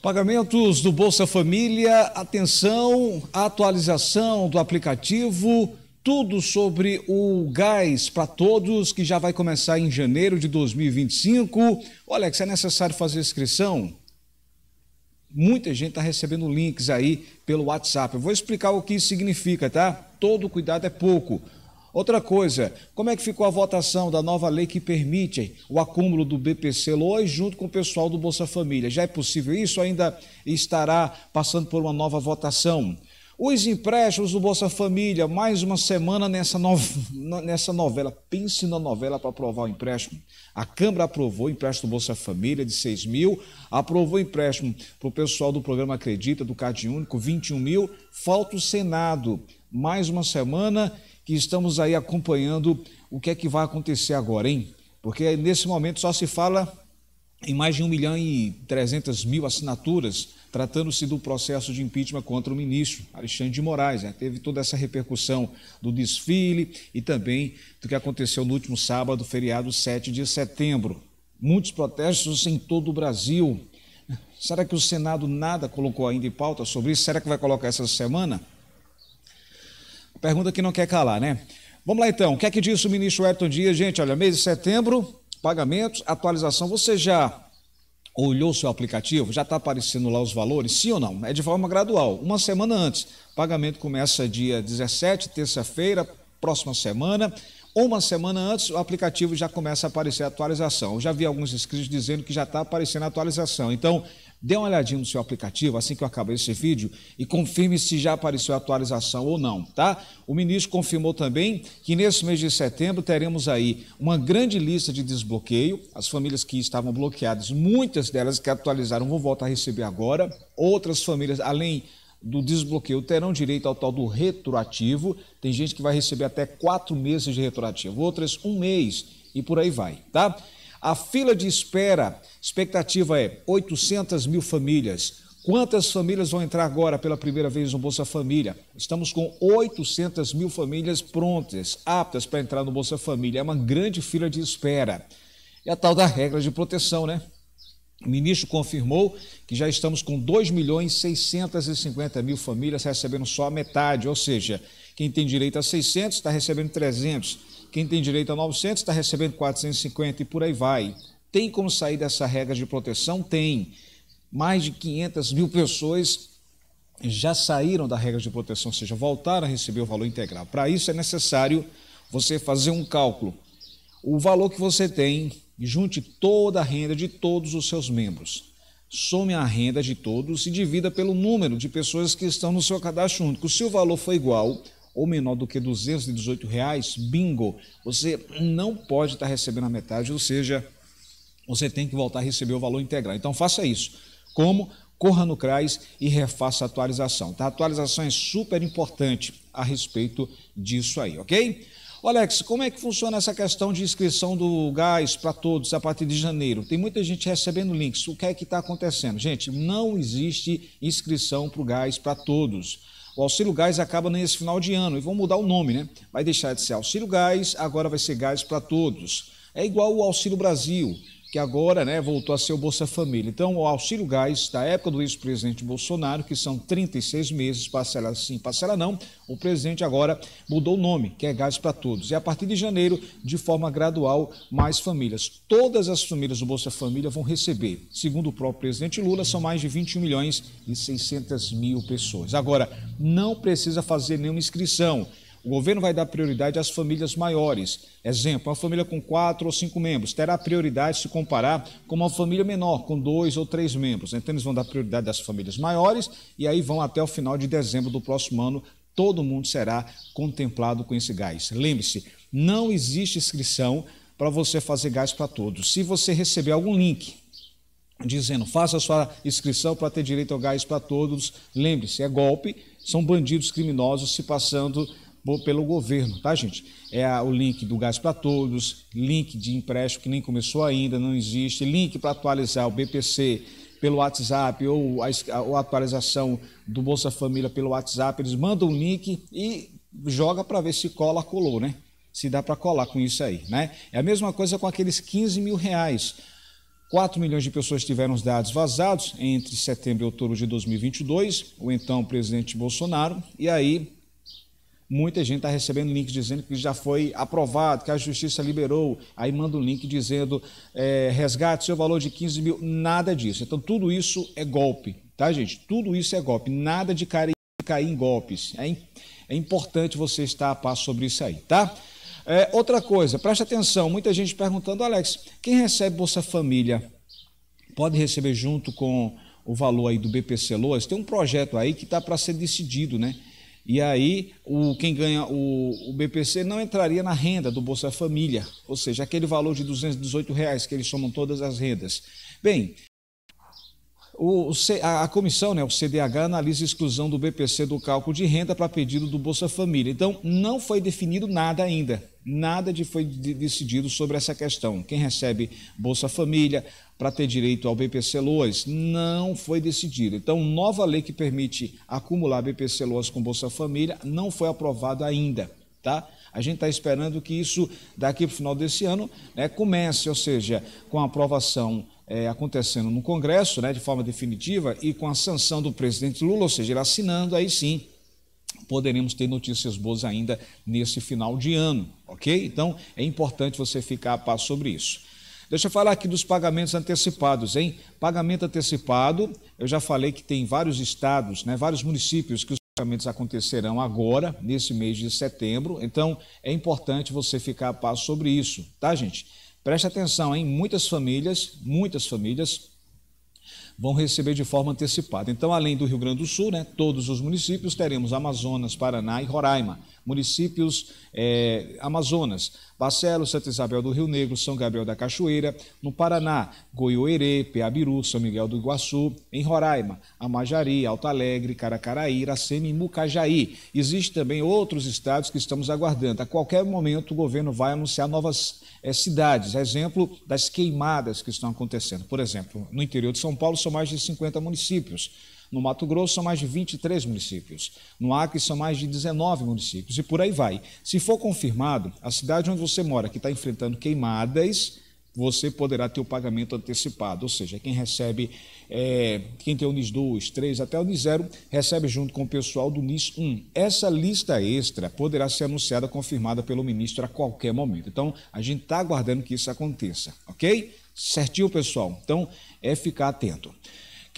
Pagamentos do Bolsa Família, atenção, atualização do aplicativo, tudo sobre o gás para todos, que já vai começar em janeiro de 2025. Olha, é necessário fazer inscrição? Muita gente está recebendo links aí pelo WhatsApp. Eu vou explicar o que significa, tá? Todo cuidado é pouco. Outra coisa, como é que ficou a votação da nova lei que permite o acúmulo do BPC Loi junto com o pessoal do Bolsa Família? Já é possível isso? Ainda estará passando por uma nova votação? Os empréstimos do Bolsa Família, mais uma semana nessa, no... nessa novela. Pense na novela para aprovar o empréstimo. A Câmara aprovou o empréstimo do Bolsa Família de 6 mil, aprovou o empréstimo para o pessoal do programa Acredita, do Cade Único, 21 mil. Falta o Senado mais uma semana que estamos aí acompanhando o que é que vai acontecer agora, hein? Porque nesse momento só se fala em mais de 1 milhão e 300 mil assinaturas, tratando-se do processo de impeachment contra o ministro Alexandre de Moraes. Né? Teve toda essa repercussão do desfile e também do que aconteceu no último sábado, feriado 7 de setembro. Muitos protestos em todo o Brasil. Será que o Senado nada colocou ainda em pauta sobre isso? Será que vai colocar essa semana? Pergunta que não quer calar, né? Vamos lá então, o que é que disse o ministro Ayrton Dias? Gente, olha, mês de setembro, pagamentos, atualização. Você já olhou seu aplicativo? Já está aparecendo lá os valores? Sim ou não? É de forma gradual, uma semana antes. Pagamento começa dia 17, terça-feira, próxima semana. Uma semana antes, o aplicativo já começa a aparecer a atualização. Eu já vi alguns inscritos dizendo que já está aparecendo a atualização. Então, Dê uma olhadinha no seu aplicativo, assim que eu acabar esse vídeo, e confirme se já apareceu a atualização ou não, tá? O ministro confirmou também que nesse mês de setembro teremos aí uma grande lista de desbloqueio. As famílias que estavam bloqueadas, muitas delas que atualizaram vão voltar a receber agora. Outras famílias, além do desbloqueio terão direito ao tal do retroativo. Tem gente que vai receber até quatro meses de retroativo, outras um mês e por aí vai, tá? A fila de espera, expectativa é 800 mil famílias. Quantas famílias vão entrar agora pela primeira vez no Bolsa Família? Estamos com 800 mil famílias prontas, aptas para entrar no Bolsa Família. É uma grande fila de espera. É a tal da regra de proteção, né? O ministro confirmou que já estamos com 2 milhões 650 mil famílias recebendo só a metade, ou seja, quem tem direito a 600 está recebendo 300. Quem tem direito a 900 está recebendo 450 e por aí vai. Tem como sair dessa regra de proteção? Tem. Mais de 500 mil pessoas já saíram da regra de proteção, ou seja, voltaram a receber o valor integral. Para isso é necessário você fazer um cálculo. O valor que você tem, junte toda a renda de todos os seus membros. Some a renda de todos e divida pelo número de pessoas que estão no seu cadastro único. Se o valor for igual, ou menor do que 218 reais, bingo, você não pode estar recebendo a metade, ou seja, você tem que voltar a receber o valor integral. Então faça isso. Como? Corra no CRAS e refaça a atualização. Tá? A atualização é super importante a respeito disso aí, ok? Alex, como é que funciona essa questão de inscrição do gás para todos a partir de janeiro? Tem muita gente recebendo links. O que é que está acontecendo? Gente, não existe inscrição para o gás para todos. O auxílio gás acaba nesse final de ano e vão mudar o nome, né? Vai deixar de ser auxílio gás, agora vai ser gás para todos. É igual o Auxílio Brasil, que agora né, voltou a ser o Bolsa Família. Então, o auxílio gás da época do ex-presidente Bolsonaro, que são 36 meses, parcela sim, parcela não, o presidente agora mudou o nome, que é Gás para Todos. E a partir de janeiro, de forma gradual, mais famílias. Todas as famílias do Bolsa Família vão receber. Segundo o próprio presidente Lula, são mais de 21 milhões e 600 mil pessoas. Agora, não precisa fazer nenhuma inscrição. O governo vai dar prioridade às famílias maiores. Exemplo, uma família com quatro ou cinco membros terá prioridade se comparar com uma família menor, com dois ou três membros. Então, eles vão dar prioridade às famílias maiores e aí vão até o final de dezembro do próximo ano. Todo mundo será contemplado com esse gás. Lembre-se, não existe inscrição para você fazer gás para todos. Se você receber algum link dizendo faça sua inscrição para ter direito ao gás para todos, lembre-se, é golpe, são bandidos criminosos se passando pelo governo, tá, gente? É o link do Gás para Todos, link de empréstimo que nem começou ainda, não existe, link para atualizar o BPC pelo WhatsApp ou a, ou a atualização do Bolsa Família pelo WhatsApp, eles mandam o link e joga para ver se cola, colou, né? Se dá para colar com isso aí, né? É a mesma coisa com aqueles 15 mil reais. 4 milhões de pessoas tiveram os dados vazados entre setembro e outubro de 2022, o então presidente Bolsonaro, e aí Muita gente está recebendo link dizendo que já foi aprovado, que a justiça liberou. Aí manda um link dizendo é, resgate seu valor de 15 mil. Nada disso. Então, tudo isso é golpe, tá, gente? Tudo isso é golpe. Nada de cair, cair em golpes. É, é importante você estar a passo sobre isso aí, tá? É, outra coisa, preste atenção: muita gente perguntando, Alex, quem recebe Bolsa Família pode receber junto com o valor aí do BPC Loas? Tem um projeto aí que está para ser decidido, né? E aí, o, quem ganha o, o, BPC não entraria na renda do Bolsa Família, ou seja, aquele valor de R$ 218 reais que eles somam todas as rendas. Bem, o, a, a, comissão, né, o CDH, analisa a exclusão do BPC do cálculo de renda para pedido do Bolsa Família. Então, não foi definido nada ainda. Nada de foi decidido sobre essa questão. Quem recebe Bolsa Família para ter direito ao BPC Loas não foi decidido. Então, nova lei que permite acumular BPC Loas com Bolsa Família não foi aprovada ainda, tá? A gente está esperando que isso, daqui para o final desse ano, né, comece, ou seja, com a aprovação é, acontecendo no Congresso, né, de forma definitiva, e com a sanção do presidente Lula, ou seja, ele assinando, aí sim poderemos ter notícias boas ainda nesse final de ano. Ok? Então é importante você ficar a par sobre isso. Deixa eu falar aqui dos pagamentos antecipados, hein? Pagamento antecipado, eu já falei que tem vários estados, né, vários municípios que os pagamentos acontecerão agora, nesse mês de setembro. Então, é importante você ficar a par sobre isso, tá, gente? Preste atenção, hein? Muitas famílias, muitas famílias vão receber de forma antecipada. Então, além do Rio Grande do Sul, né, todos os municípios teremos Amazonas, Paraná e Roraima municípios é, Amazonas, Barcelos, Santa Isabel do Rio Negro, São Gabriel da Cachoeira, no Paraná, Goiôerê, Peabiru, São Miguel do Iguaçu, em Roraima, Amajari, Alto Alegre, Caracaraí, Iracema e Mucajaí. Existem também outros estados que estamos aguardando. A qualquer momento o governo vai anunciar novas é, cidades, exemplo das queimadas que estão acontecendo. Por exemplo, no interior de São Paulo são mais de 50 municípios. No Mato Grosso são mais de 23 municípios. No Acre são mais de 19 municípios e por aí vai. Se for confirmado, a cidade onde você mora, que está enfrentando queimadas, você poderá ter o pagamento antecipado. Ou seja, quem recebe, é, quem tem o NIS 2, 3 até o NIS 0, recebe junto com o pessoal do NIS 1. Essa lista extra poderá ser anunciada, confirmada pelo ministro a qualquer momento. Então, a gente está aguardando que isso aconteça, ok? Certinho, pessoal? Então, é ficar atento.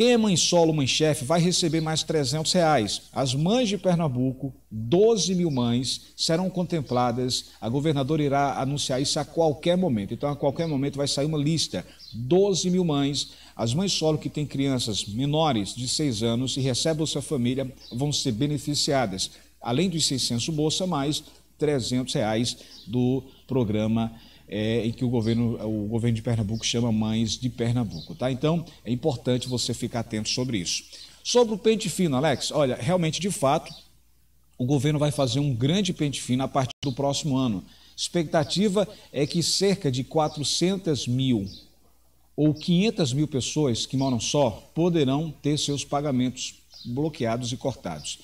Quem é mãe solo, mãe chefe, vai receber mais 300 reais. As mães de Pernambuco, 12 mil mães, serão contempladas. A governadora irá anunciar isso a qualquer momento. Então, a qualquer momento vai sair uma lista. 12 mil mães. As mães solo que têm crianças menores de 6 anos e recebem sua família vão ser beneficiadas. Além dos 600 Bolsa Mais, 300 reais do programa é, em que o governo, o governo de Pernambuco chama Mães de Pernambuco, tá? Então, é importante você ficar atento sobre isso. Sobre o pente fino, Alex, olha, realmente, de fato, o governo vai fazer um grande pente fino a partir do próximo ano. Expectativa é que cerca de 400 mil ou 500 mil pessoas que moram só poderão ter seus pagamentos bloqueados e cortados.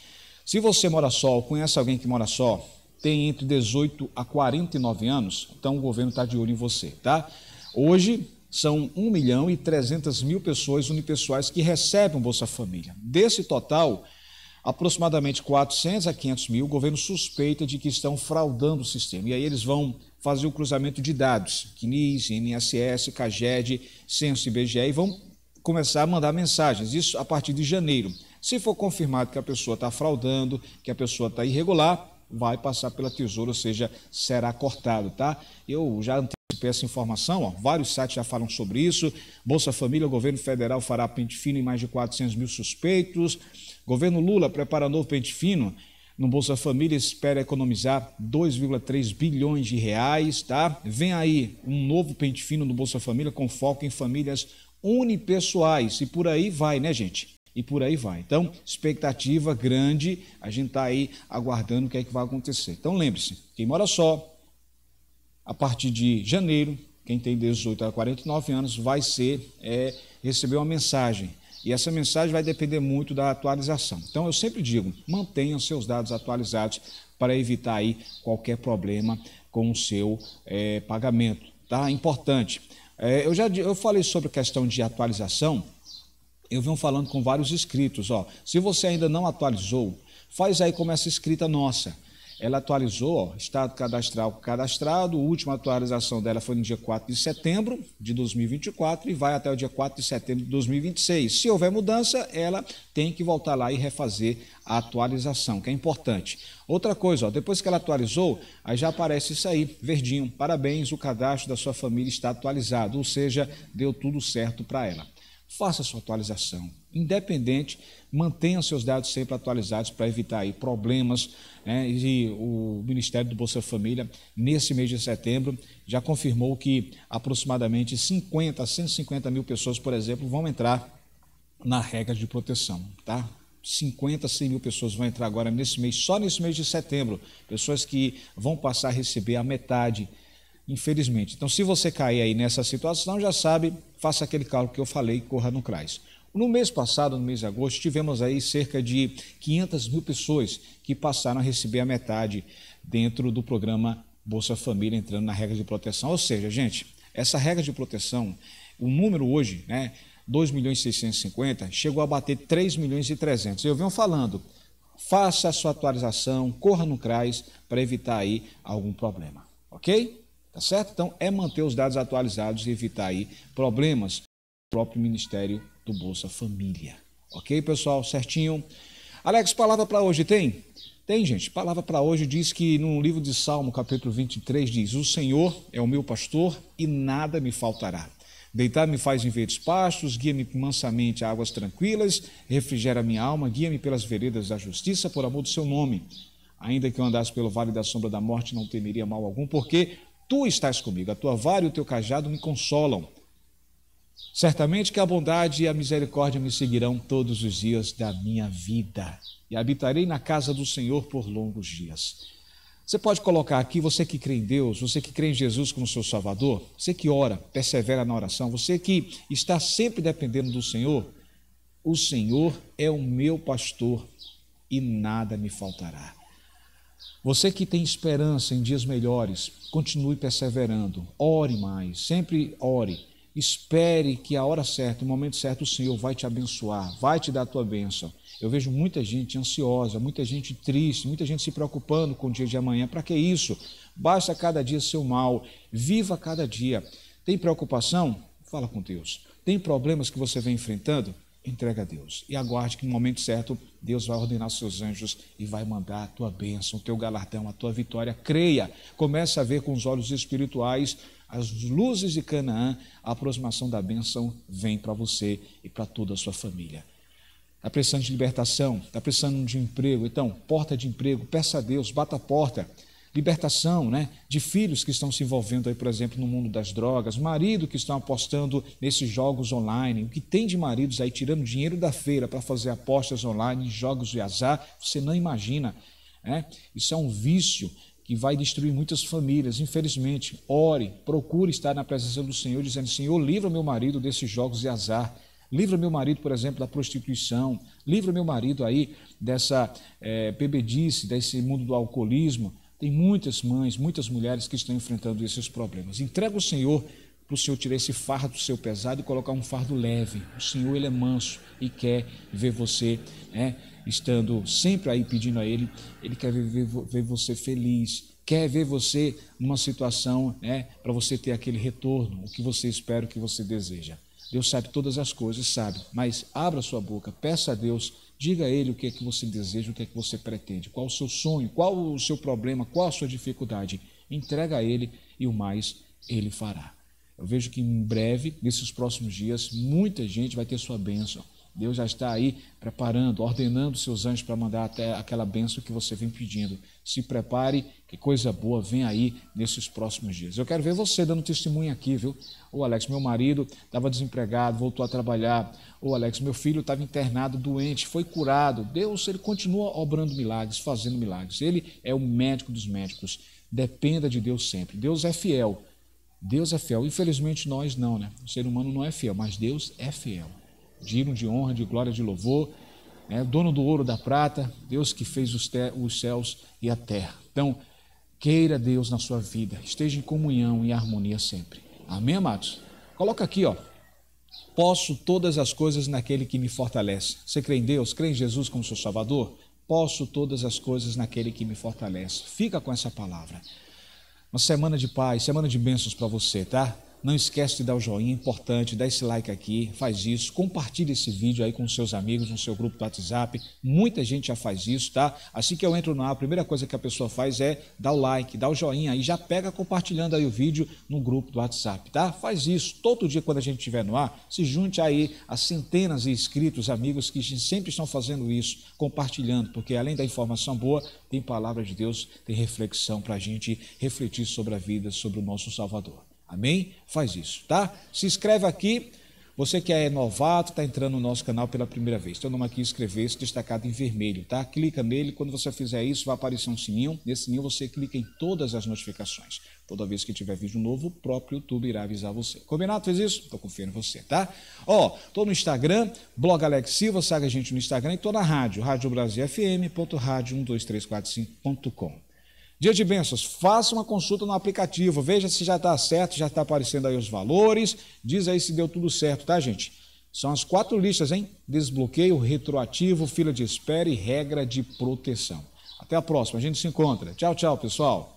Se você mora só ou conhece alguém que mora só, tem entre 18 a 49 anos, então o governo está de olho em você, tá? Hoje são 1 milhão e 300 mil pessoas unipessoais que recebem o Bolsa Família. Desse total, aproximadamente 400 a 500 mil, o governo suspeita de que estão fraudando o sistema. E aí eles vão fazer o cruzamento de dados, CNIS, INSS, CAGED, Censo e IBGE, e vão começar a mandar mensagens, isso a partir de janeiro. Se for confirmado que a pessoa está fraudando, que a pessoa está irregular, vai passar pela tesoura, ou seja, será cortado, tá? Eu já antecipei essa informação, ó, vários sites já falam sobre isso. Bolsa Família, o governo federal fará pente fino em mais de 400 mil suspeitos. Governo Lula prepara novo pente fino no Bolsa Família, espera economizar 2,3 bilhões de reais, tá? Vem aí um novo pente fino no Bolsa Família com foco em famílias unipessoais e por aí vai, né, gente? e por aí vai. Então, expectativa grande, a gente está aí aguardando o que é que vai acontecer. Então, lembre-se, quem mora só, a partir de janeiro, quem tem 18 a 49 anos, vai ser é, receber uma mensagem. E essa mensagem vai depender muito da atualização. Então, eu sempre digo, mantenham seus dados atualizados para evitar aí qualquer problema com o seu é, pagamento. Tá? Importante. É, eu já eu falei sobre a questão de atualização, eu venho falando com vários inscritos, ó. Se você ainda não atualizou, faz aí como essa escrita nossa. Ela atualizou, ó, estado cadastral cadastrado, a última atualização dela foi no dia 4 de setembro de 2024 e vai até o dia 4 de setembro de 2026. Se houver mudança, ela tem que voltar lá e refazer a atualização, que é importante. Outra coisa, ó, depois que ela atualizou, aí já aparece isso aí, verdinho. Parabéns, o cadastro da sua família está atualizado, ou seja, deu tudo certo para ela faça sua atualização. Independente, mantenha seus dados sempre atualizados para evitar aí problemas. Né? E o Ministério do Bolsa Família, nesse mês de setembro, já confirmou que aproximadamente 50 a 150 mil pessoas, por exemplo, vão entrar na regra de proteção. Tá? 50, 100 mil pessoas vão entrar agora nesse mês, só nesse mês de setembro. Pessoas que vão passar a receber a metade infelizmente. Então, se você cair aí nessa situação, já sabe, faça aquele cálculo que eu falei corra no CRAS. No mês passado, no mês de agosto, tivemos aí cerca de 500 mil pessoas que passaram a receber a metade dentro do programa Bolsa Família, entrando na regra de proteção. Ou seja, gente, essa regra de proteção, o número hoje, né, 2 milhões e 650, chegou a bater 3 milhões e 300. Eu venho falando, faça a sua atualização, corra no CRAS para evitar aí algum problema, ok? Tá certo? Então, é manter os dados atualizados e evitar aí problemas do próprio Ministério do Bolsa Família. Ok, pessoal? Certinho? Alex, palavra para hoje tem? Tem, gente. Palavra para hoje diz que no livro de Salmo, capítulo 23, diz: O Senhor é o meu pastor e nada me faltará. Deitar-me faz em verdes pastos, guia-me mansamente a águas tranquilas, refrigera minha alma, guia-me pelas veredas da justiça, por amor do seu nome. Ainda que eu andasse pelo vale da sombra da morte, não temeria mal algum, porque Tu estás comigo, a tua vara e o teu cajado me consolam. Certamente que a bondade e a misericórdia me seguirão todos os dias da minha vida e habitarei na casa do Senhor por longos dias. Você pode colocar aqui, você que crê em Deus, você que crê em Jesus como seu Salvador, você que ora, persevera na oração, você que está sempre dependendo do Senhor, o Senhor é o meu pastor e nada me faltará. Você que tem esperança em dias melhores, continue perseverando, ore mais, sempre ore. Espere que a hora certa, o momento certo, o Senhor vai te abençoar, vai te dar a tua bênção. Eu vejo muita gente ansiosa, muita gente triste, muita gente se preocupando com o dia de amanhã. Para que isso? Basta cada dia seu mal. Viva cada dia. Tem preocupação? Fala com Deus. Tem problemas que você vem enfrentando? entrega a Deus. E aguarde que no momento certo Deus vai ordenar seus anjos e vai mandar a tua bênção, o teu galardão, a tua vitória. Creia, comece a ver com os olhos espirituais as luzes de Canaã, a aproximação da bênção vem para você e para toda a sua família. Está precisando de libertação, está precisando de emprego, então, porta de emprego, peça a Deus, bata a porta libertação né, de filhos que estão se envolvendo, aí, por exemplo, no mundo das drogas, marido que estão apostando nesses jogos online, o que tem de maridos aí tirando dinheiro da feira para fazer apostas online, jogos de azar, você não imagina. Né? Isso é um vício que vai destruir muitas famílias, infelizmente. Ore, procure estar na presença do Senhor, dizendo: Senhor, livra meu marido desses jogos de azar. Livra meu marido, por exemplo, da prostituição. Livra meu marido aí dessa é, bebedice, desse mundo do alcoolismo. Tem muitas mães, muitas mulheres que estão enfrentando esses problemas. Entrega o Senhor para o Senhor tirar esse fardo do seu pesado e colocar um fardo leve. O Senhor, Ele é manso e quer ver você né, estando sempre aí pedindo a Ele. Ele quer ver, ver você feliz, quer ver você numa situação né, para você ter aquele retorno, o que você espera, o que você deseja. Deus sabe todas as coisas, sabe, mas abra sua boca, peça a Deus, diga a Ele o que é que você deseja, o que é que você pretende, qual o seu sonho, qual o seu problema, qual a sua dificuldade. Entrega a Ele e o mais Ele fará. Eu vejo que em breve, nesses próximos dias, muita gente vai ter sua bênção. Deus já está aí preparando, ordenando seus anjos para mandar até aquela bênção que você vem pedindo se prepare, que coisa boa vem aí nesses próximos dias. Eu quero ver você dando testemunho aqui, viu? O Alex, meu marido estava desempregado, voltou a trabalhar. O Alex, meu filho estava internado, doente, foi curado. Deus, ele continua obrando milagres, fazendo milagres. Ele é o médico dos médicos. Dependa de Deus sempre. Deus é fiel. Deus é fiel. Infelizmente nós não, né? O ser humano não é fiel, mas Deus é fiel. Digno de honra, de glória, de louvor né? dono do ouro da prata, Deus que fez os, os céus e a terra. Então, queira Deus na sua vida, esteja em comunhão e harmonia sempre. Amém, amados? Coloca aqui, ó. Posso todas as coisas naquele que me fortalece. Você crê em Deus? Crê em Jesus como seu Salvador? Posso todas as coisas naquele que me fortalece. Fica com essa palavra. Uma semana de paz, semana de bênçãos para você, tá? Não esquece de dar o joinha, é importante, dá esse like aqui, faz isso, compartilha esse vídeo aí com seus amigos, no seu grupo do WhatsApp. Muita gente já faz isso, tá? Assim que eu entro no ar, a primeira coisa que a pessoa faz é dar o like, dar o joinha aí, já pega compartilhando aí o vídeo no grupo do WhatsApp, tá? Faz isso todo dia quando a gente estiver no ar, se junte aí às centenas de inscritos, amigos que sempre estão fazendo isso, compartilhando, porque além da informação boa, tem palavra de Deus, tem reflexão para a gente refletir sobre a vida, sobre o nosso Salvador. Amém? Faz isso, tá? Se inscreve aqui. Você que é novato, está entrando no nosso canal pela primeira vez. Teu nome aqui inscrever-se destacado em vermelho, tá? Clica nele. Quando você fizer isso, vai aparecer um sininho. Nesse sininho você clica em todas as notificações. Toda vez que tiver vídeo novo, o próprio YouTube irá avisar você. Combinado? Fez isso? Estou confiando em você, tá? Ó, tô no Instagram, blog Alex Silva, segue a gente no Instagram e estou na rádio, radiobrasilfm.radio12345.com. Dia de bênçãos, faça uma consulta no aplicativo, veja se já está certo, já está aparecendo aí os valores, diz aí se deu tudo certo, tá, gente? São as quatro listas, hein? Desbloqueio, retroativo, fila de espera e regra de proteção. Até a próxima, a gente se encontra. Tchau, tchau, pessoal.